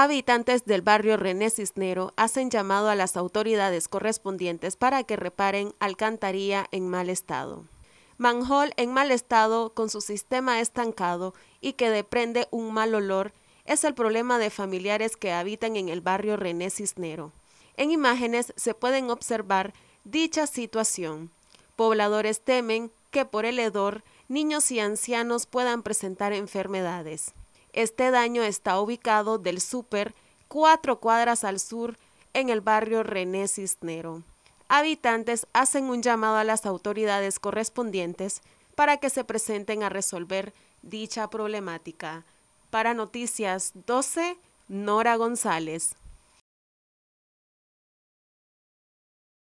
Habitantes del barrio René Cisnero hacen llamado a las autoridades correspondientes para que reparen alcantarilla en mal estado. manjol en mal estado con su sistema estancado y que deprende un mal olor es el problema de familiares que habitan en el barrio René Cisnero. En imágenes se pueden observar dicha situación. Pobladores temen que por el hedor niños y ancianos puedan presentar enfermedades. Este daño está ubicado del súper, cuatro cuadras al sur, en el barrio René Cisnero. Habitantes hacen un llamado a las autoridades correspondientes para que se presenten a resolver dicha problemática. Para Noticias 12, Nora González.